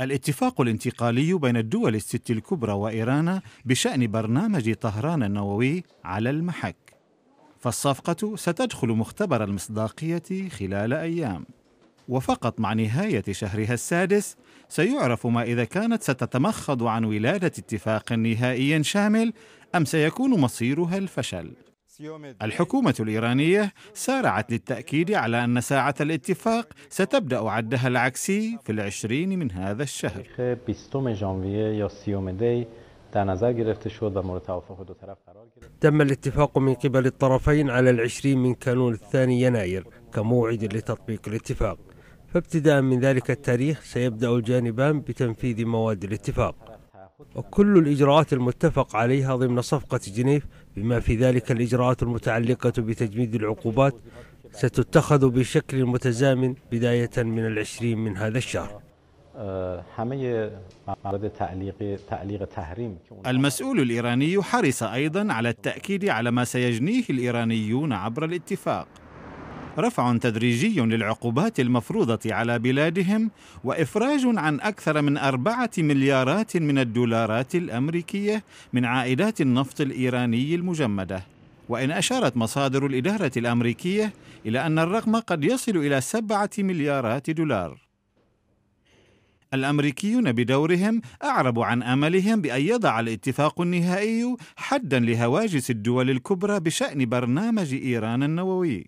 الاتفاق الانتقالي بين الدول الست الكبرى وإيران بشأن برنامج طهران النووي على المحك فالصفقة ستدخل مختبر المصداقية خلال أيام وفقط مع نهاية شهرها السادس سيعرف ما إذا كانت ستتمخض عن ولادة اتفاق نهائي شامل أم سيكون مصيرها الفشل الحكومة الإيرانية سارعت للتأكيد على أن ساعة الاتفاق ستبدأ عدها العكسي في العشرين من هذا الشهر تم الاتفاق من قبل الطرفين على العشرين من كانون الثاني يناير كموعد لتطبيق الاتفاق فابتداء من ذلك التاريخ سيبدأ الجانبان بتنفيذ مواد الاتفاق وكل الإجراءات المتفق عليها ضمن صفقة جنيف بما في ذلك الإجراءات المتعلقة بتجميد العقوبات ستتخذ بشكل متزامن بداية من العشرين من هذا الشهر المسؤول الإيراني حرص أيضا على التأكيد على ما سيجنيه الإيرانيون عبر الاتفاق رفع تدريجي للعقوبات المفروضة على بلادهم وإفراج عن أكثر من أربعة مليارات من الدولارات الأمريكية من عائدات النفط الإيراني المجمدة وإن أشارت مصادر الإدارة الأمريكية إلى أن الرقم قد يصل إلى سبعة مليارات دولار الامريكيون بدورهم اعربوا عن املهم بان يضع الاتفاق النهائي حدا لهواجس الدول الكبرى بشان برنامج ايران النووي.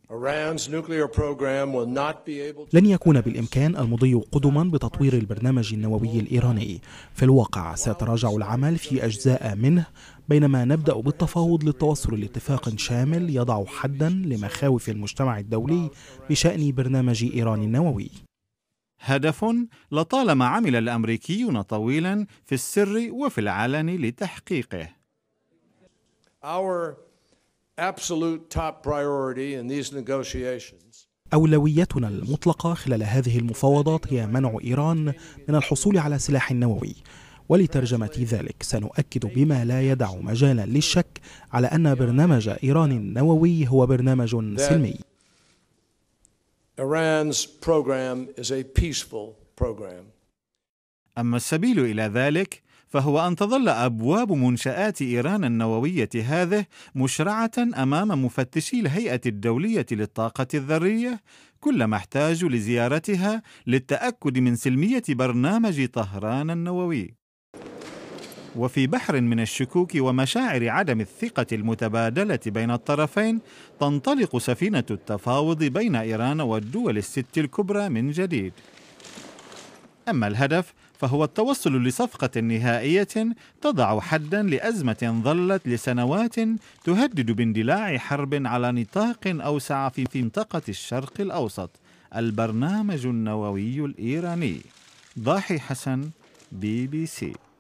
لن يكون بالامكان المضي قدما بتطوير البرنامج النووي الايراني. في الواقع سيتراجع العمل في اجزاء منه بينما نبدا بالتفاوض للتوصل لاتفاق شامل يضع حدا لمخاوف المجتمع الدولي بشان برنامج ايران النووي. هدف لطالما عمل الامريكيون طويلا في السر وفي العلن لتحقيقه. Our absolute top priority in these negotiations أولويتنا المطلقة خلال هذه المفاوضات هي منع إيران من الحصول على سلاح نووي ولترجمة ذلك سنؤكد بما لا يدع مجالا للشك على أن برنامج إيران النووي هو برنامج سلمي Iran's program is a peaceful program. أما السبيل إلى ذلك فهو أن تظل أبواب منشآت إيران النووية هذه مشرعة أمام مفتشي الهيئة الدولية للطاقة الذرية كلما احتاجوا لزيارتها للتأكد من سلمية برنامج طهران النووي. وفي بحر من الشكوك ومشاعر عدم الثقة المتبادلة بين الطرفين تنطلق سفينة التفاوض بين إيران والدول الست الكبرى من جديد. أما الهدف فهو التوصل لصفقة نهائية تضع حدا لأزمة ظلت لسنوات تهدد باندلاع حرب على نطاق أوسع في منطقة الشرق الأوسط. البرنامج النووي الإيراني. ضاحي حسن بي بي سي